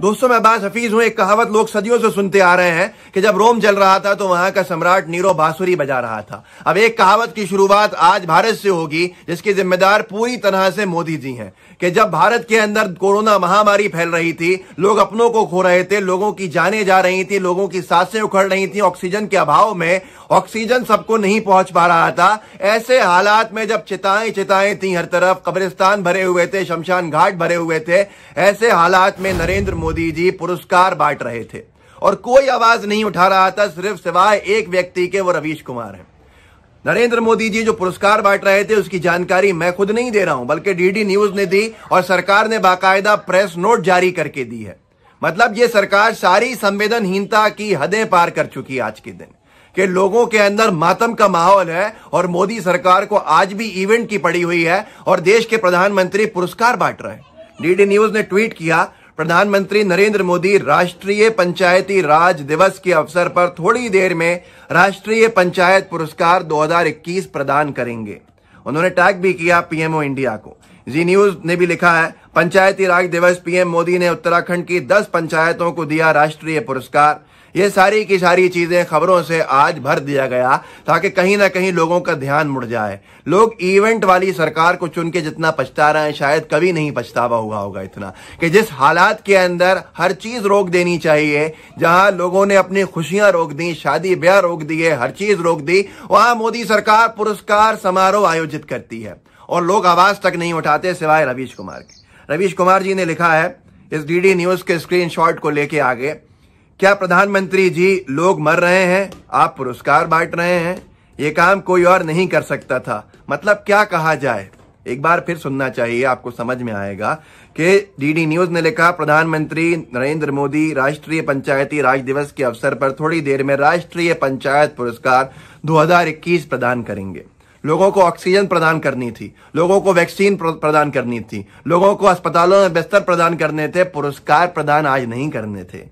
दोस्तों मैं बास हफीज हूं एक कहावत लोग सदियों से सुनते आ रहे हैं कि जब रोम जल रहा था तो वहां का सम्राट नीरो बांसुरी बजा रहा था अब एक कहावत की शुरुआत आज भारत से होगी जिसकी जिम्मेदार पूरी तरह से मोदी जी हैं कि जब भारत के अंदर कोरोना महामारी फैल रही थी लोग अपनों को खो रहे थे लोगों की जाने जा रही थी लोगों की सांसें उखड़ रही थी ऑक्सीजन के अभाव में ऑक्सीजन सबको नहीं पहुंच पा रहा था ऐसे हालात में जब चिताएं चिताएं थी हर तरफ कब्रिस्तान भरे हुए थे शमशान घाट भरे हुए थे ऐसे हालात में नरेंद्र मोदी मोदी जी पुरस्कार बांट रहे थे और कोई आवाज नहीं उठा रहा था सिर्फ सिवाय एक व्यक्ति के वो रवीश कुमार हैं नरेंद्र मोदी जी जो पुरस्कार बांट रहे थे उसकी जानकारी मैं खुद नहीं दे रहा हूं बल्कि डीडी न्यूज ने दी और सरकार ने बाकायदा प्रेस नोट जारी करके दी है मतलब ये सरकार सारी संवेदनहीनता की हदें पार कर चुकी है आज के दिन के लोगों के अंदर मातम का माहौल है और मोदी सरकार को आज भी इवेंट की पड़ी हुई है और देश के प्रधानमंत्री पुरस्कार बांट रहे हैं डीडी न्यूज ने ट्वीट किया प्रधानमंत्री नरेंद्र मोदी राष्ट्रीय पंचायती राज दिवस के अवसर पर थोड़ी देर में राष्ट्रीय पंचायत पुरस्कार 2021 प्रदान करेंगे उन्होंने टैग भी किया पीएमओ इंडिया को जी न्यूज ने भी लिखा है पंचायती राज दिवस पीएम मोदी ने उत्तराखंड की 10 पंचायतों को दिया राष्ट्रीय पुरस्कार ये सारी की सारी चीज़ें खबरों से आज भर दिया गया ताकि कहीं ना कहीं लोगों का ध्यान मुड़ जाए लोग इवेंट वाली सरकार को चुन के जितना पछता रहे हैं शायद कभी नहीं पछतावा हुआ होगा इतना कि जिस हालात के अंदर हर चीज़ रोक देनी चाहिए जहां लोगों ने अपनी खुशियां रोक दी शादी ब्याह रोक दिए हर चीज़ रोक दी वहां मोदी सरकार पुरस्कार समारोह आयोजित करती है और लोग आवाज़ तक नहीं उठाते सिवाय रवीश कुमार के रवीश कुमार जी ने लिखा है इस डीडी न्यूज़ के स्क्रीनशॉट को लेके आगे क्या प्रधानमंत्री जी लोग मर रहे हैं आप पुरस्कार बांट रहे हैं ये काम कोई और नहीं कर सकता था मतलब क्या कहा जाए एक बार फिर सुनना चाहिए आपको समझ में आएगा कि डीडी न्यूज ने लिखा प्रधानमंत्री नरेंद्र मोदी राष्ट्रीय पंचायती राज दिवस के अवसर पर थोड़ी देर में राष्ट्रीय पंचायत पुरस्कार 2021 प्रदान करेंगे लोगों को ऑक्सीजन प्रदान करनी थी लोगों को वैक्सीन प्रदान करनी थी लोगों को अस्पतालों में बिस्तर प्रदान करने थे पुरस्कार प्रदान आज नहीं करने थे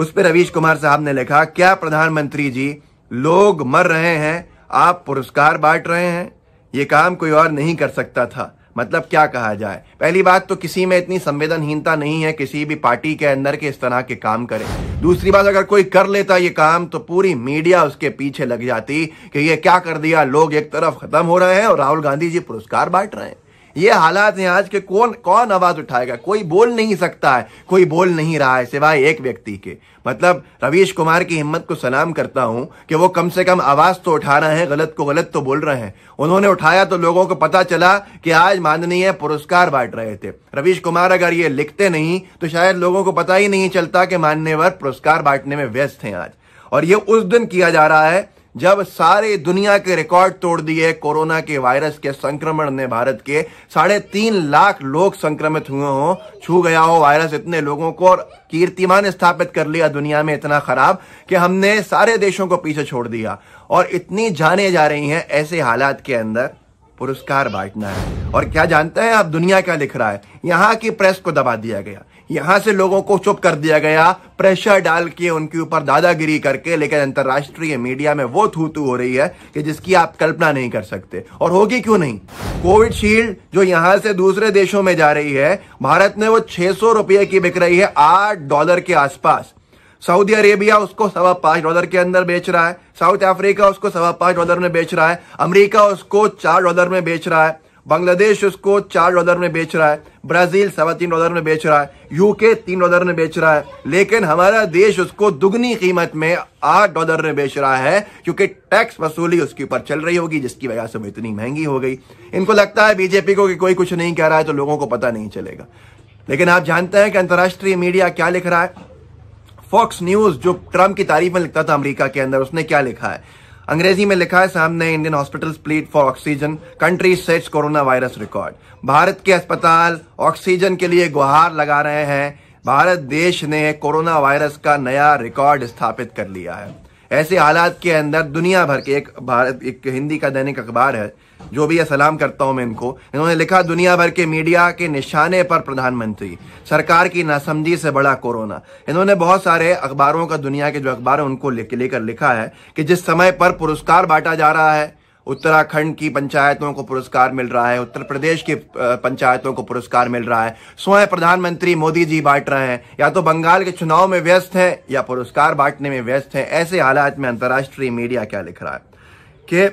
उस पर रवीश कुमार साहब ने लिखा क्या प्रधानमंत्री जी लोग मर रहे हैं आप पुरस्कार बांट रहे हैं ये काम कोई और नहीं कर सकता था मतलब क्या कहा जाए पहली बात तो किसी में इतनी संवेदनहीनता नहीं है किसी भी पार्टी के अंदर के इस तरह के काम करें दूसरी बात अगर कोई कर लेता ये काम तो पूरी मीडिया उसके पीछे लग जाती कि ये क्या कर दिया लोग एक तरफ खत्म हो रहे हैं और राहुल गांधी जी पुरस्कार बांट रहे हैं ये हालात हैं आज के कौन कौन आवाज उठाएगा कोई बोल नहीं सकता है कोई बोल नहीं रहा है सिवाय एक व्यक्ति के मतलब रवीश कुमार की हिम्मत को सलाम करता हूं कि वो कम से कम आवाज तो उठा रहे हैं गलत को गलत तो बोल रहे हैं उन्होंने उठाया तो लोगों को पता चला कि आज माननीय पुरस्कार बांट रहे थे रवीश कुमार अगर ये लिखते नहीं तो शायद लोगों को पता ही नहीं चलता कि माननीय पुरस्कार बांटने में व्यस्त हैं आज और ये उस दिन किया जा रहा है जब सारे दुनिया के रिकॉर्ड तोड़ दिए कोरोना के वायरस के संक्रमण ने भारत के साढ़े तीन लाख लोग संक्रमित हुए हो छू गया हो वायरस इतने लोगों को और कीर्तिमान स्थापित कर लिया दुनिया में इतना खराब कि हमने सारे देशों को पीछे छोड़ दिया और इतनी जाने जा रही हैं ऐसे हालात के अंदर पुरस्कार बांटना है और क्या जानते हैं आप दुनिया क्या लिख रहा है यहाँ की प्रेस को दबा दिया गया यहां से लोगों को चुप कर दिया गया प्रेशर डाल के उनके ऊपर दादागिरी करके लेकिन अंतर्राष्ट्रीय मीडिया में वो थूतू हो रही है कि जिसकी आप कल्पना नहीं कर सकते और होगी क्यों नहीं शील्ड जो यहां से दूसरे देशों में जा रही है भारत में वो छह सौ रुपये की बिक रही है आठ डॉलर के आसपास सऊदी अरेबिया उसको सवा पांच डॉलर के अंदर बेच रहा है साउथ अफ्रीका उसको सवा पांच डॉलर में बेच रहा है अमेरिका उसको चार डॉलर में बेच रहा है बांग्लादेश उसको चार डॉलर में बेच रहा है ब्राजील सवा तीन डॉलर में बेच रहा है यूके तीन डॉलर में बेच रहा है लेकिन हमारा देश उसको दुगनी कीमत में आठ डॉलर में बेच रहा है क्योंकि टैक्स वसूली उसके ऊपर चल रही होगी जिसकी वजह से वो इतनी महंगी हो गई इनको लगता है बीजेपी को कि कोई कुछ नहीं कह रहा है तो लोगों को पता नहीं चलेगा लेकिन आप जानते हैं कि अंतर्राष्ट्रीय मीडिया क्या लिख रहा है फॉक्स न्यूज जो ट्रंप की तारीफ में लिखता था अमेरिका के अंदर उसने क्या लिखा है अंग्रेजी में लिखा है सामने Indian hospital plead for oxygen country sets corona virus record Bharat के अस्पताल ऑक्सीजन के लिए गुहार लगा रहे हैं भारत देश ने कोरोना वायरस का नया रिकॉर्ड स्थापित कर लिया है ऐसे हालात के अंदर दुनिया भर के एक भारत एक हिंदी का दैनिक अखबार है जो भी है सलाम करता हूं मैं इनको इन्होंने लिखा दुनिया भर के मीडिया के निशाने पर प्रधानमंत्री सरकार की नासमझी से बड़ा कोरोना इन्होंने बहुत सारे अखबारों का दुनिया के जो अखबार है उनको लेकर ले लिखा है कि जिस समय पर पुरस्कार बांटा जा रहा है उत्तराखंड की पंचायतों को पुरस्कार मिल रहा है उत्तर प्रदेश की पंचायतों को पुरस्कार मिल रहा है स्वयं प्रधानमंत्री मोदी जी बांट रहे हैं या तो बंगाल के चुनाव में व्यस्त हैं या पुरस्कार बांटने में व्यस्त हैं ऐसे हालात में अंतर्राष्ट्रीय मीडिया क्या लिख रहा है कि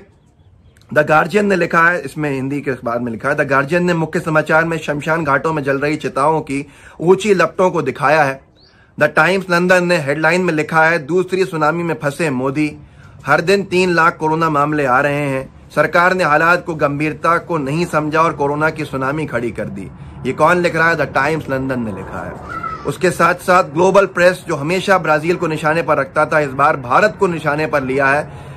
द गार्जियन ने लिखा है इसमें हिंदी के अखबार में लिखा है द गार्जियन ने मुख्य समाचार में शमशान घाटों में जल रही चिताओं की ऊंची लपटों को दिखाया है द टाइम्स लंदन ने हेडलाइन में लिखा है दूसरी सुनामी में फंसे मोदी हर दिन तीन लाख कोरोना मामले आ रहे हैं सरकार ने हालात को गंभीरता को नहीं समझा और कोरोना की सुनामी खड़ी कर दी ये कौन लिख रहा है द टाइम्स लंदन ने लिखा है उसके साथ साथ ग्लोबल प्रेस जो हमेशा ब्राजील को निशाने पर रखता था इस बार भारत को निशाने पर लिया है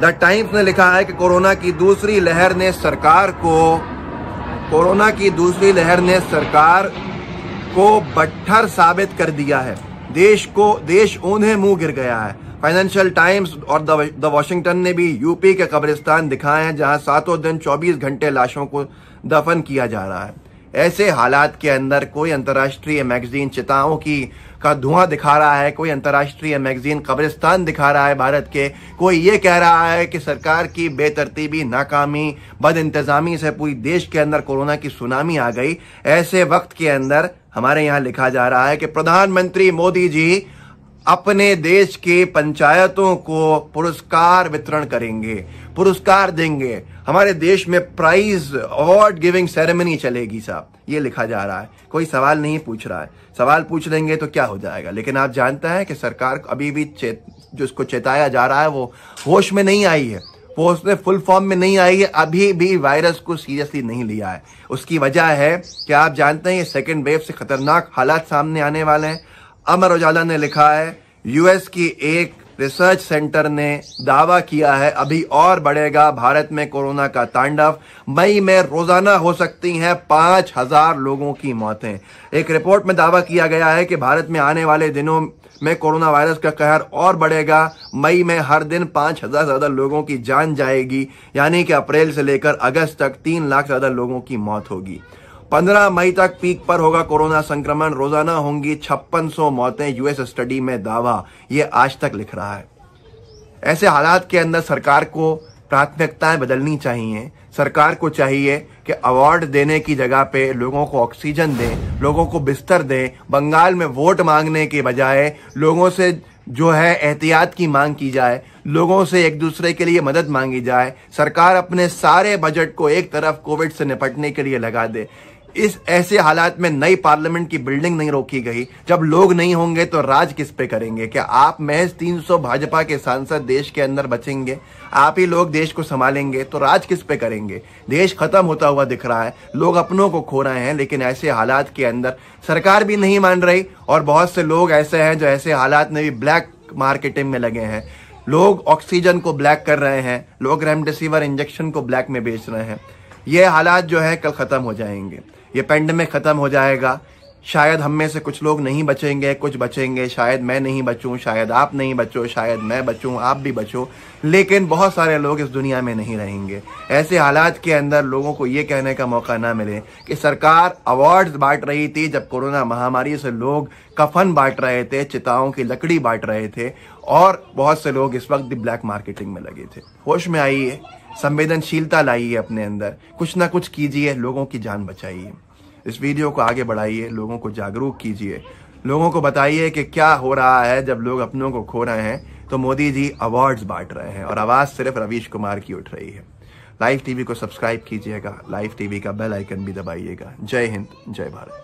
द टाइम्स ने लिखा है कि कोरोना की दूसरी लहर ने सरकार को कोरोना की दूसरी लहर ने सरकार को बट्ठर साबित कर दिया है देश को देश उन्हें मुंह गिर गया है फाइनेंशियल टाइम्स और द वॉशिंगटन ने भी यूपी के कब्रिस्तान दिखाए हैं जहां सातों दिन 24 घंटे लाशों को दफन किया जा रहा है ऐसे हालात के अंदर कोई अंतर्राष्ट्रीय मैगजीन चिताओं की का धुआं दिखा रहा है कोई अंतर्राष्ट्रीय मैगजीन कब्रिस्तान दिखा रहा है भारत के कोई ये कह रहा है कि सरकार की बेतरतीबी नाकामी बद इंतजामी से पूरी देश के अंदर कोरोना की सुनामी आ गई ऐसे वक्त के अंदर हमारे यहाँ लिखा जा रहा है कि प्रधानमंत्री मोदी जी अपने देश के पंचायतों को पुरस्कार वितरण करेंगे पुरस्कार देंगे हमारे देश में प्राइज अवार्ड गिविंग सेरेमनी चलेगी साहब ये लिखा जा रहा है कोई सवाल नहीं पूछ रहा है सवाल पूछ लेंगे तो क्या हो जाएगा लेकिन आप जानते हैं कि सरकार अभी भी चेत जो उसको चेताया जा रहा है वो होश में नहीं आई है वो उसने फुल फॉर्म में नहीं आई है अभी भी वायरस को सीरियसली नहीं लिया है उसकी वजह है कि आप जानते हैं ये सेकेंड वेव से खतरनाक हालात सामने आने वाले हैं अमर उजाला ने लिखा है यूएस की एक रिसर्च सेंटर ने दावा किया है अभी और बढ़ेगा भारत में कोरोना का तांडव मई में रोजाना हो सकती हैं पांच हजार लोगों की मौतें एक रिपोर्ट में दावा किया गया है कि भारत में आने वाले दिनों में कोरोना वायरस का कहर और बढ़ेगा मई में हर दिन पांच हजार ज्यादा लोगों की जान जाएगी यानी कि अप्रैल से लेकर अगस्त तक तीन लाख ज्यादा लोगों की मौत होगी 15 मई तक पीक पर होगा कोरोना संक्रमण रोजाना होंगी 5600 मौतें यूएस स्टडी में दावा ये आज तक लिख रहा है ऐसे हालात के अंदर सरकार को प्राथमिकताएं बदलनी चाहिए सरकार को चाहिए कि अवार्ड देने की जगह पे लोगों को ऑक्सीजन दें लोगों को बिस्तर दें बंगाल में वोट मांगने के बजाय लोगों से जो है एहतियात की मांग की जाए लोगों से एक दूसरे के लिए मदद मांगी जाए सरकार अपने सारे बजट को एक तरफ कोविड से निपटने के लिए लगा दे इस ऐसे हालात में नई पार्लियामेंट की बिल्डिंग नहीं रोकी गई जब लोग नहीं होंगे तो राज किस पे करेंगे क्या आप महज 300 भाजपा के सांसद देश के अंदर बचेंगे आप ही लोग देश को संभालेंगे तो राज किस पे करेंगे देश खत्म होता हुआ दिख रहा है लोग अपनों को खो रहे हैं लेकिन ऐसे हालात के अंदर सरकार भी नहीं मान रही और बहुत से लोग ऐसे हैं जो ऐसे हालात में भी ब्लैक मार्केटिंग में लगे हैं लोग ऑक्सीजन को ब्लैक कर रहे हैं लोग रेमडेसिविर इंजेक्शन को ब्लैक में बेच रहे हैं ये हालात जो है कल खत्म हो जाएंगे ये पेंडेमिक ख़त्म हो जाएगा शायद हम में से कुछ लोग नहीं बचेंगे कुछ बचेंगे शायद मैं नहीं बचूं शायद आप नहीं बचो शायद मैं बचूं आप भी बचो लेकिन बहुत सारे लोग इस दुनिया में नहीं रहेंगे ऐसे हालात के अंदर लोगों को ये कहने का मौका ना मिले कि सरकार अवार्ड्स बांट रही थी जब कोरोना महामारी से लोग कफन बांट रहे थे चिताओं की लकड़ी बांट रहे थे और बहुत से लोग इस वक्त ब्लैक मार्केटिंग में लगे थे होश में आइए संवेदनशीलता लाइए अपने अंदर कुछ ना कुछ कीजिए लोगों की जान बचाइए इस वीडियो को आगे बढ़ाइए लोगों को जागरूक कीजिए लोगों को बताइए कि क्या हो रहा है जब लोग अपनों को खो रहे हैं तो मोदी जी अवार्ड्स बांट रहे हैं और आवाज़ सिर्फ रवीश कुमार की उठ रही है लाइव टीवी को सब्सक्राइब कीजिएगा लाइव टीवी का बेल आइकन भी दबाइएगा जय हिंद जय भारत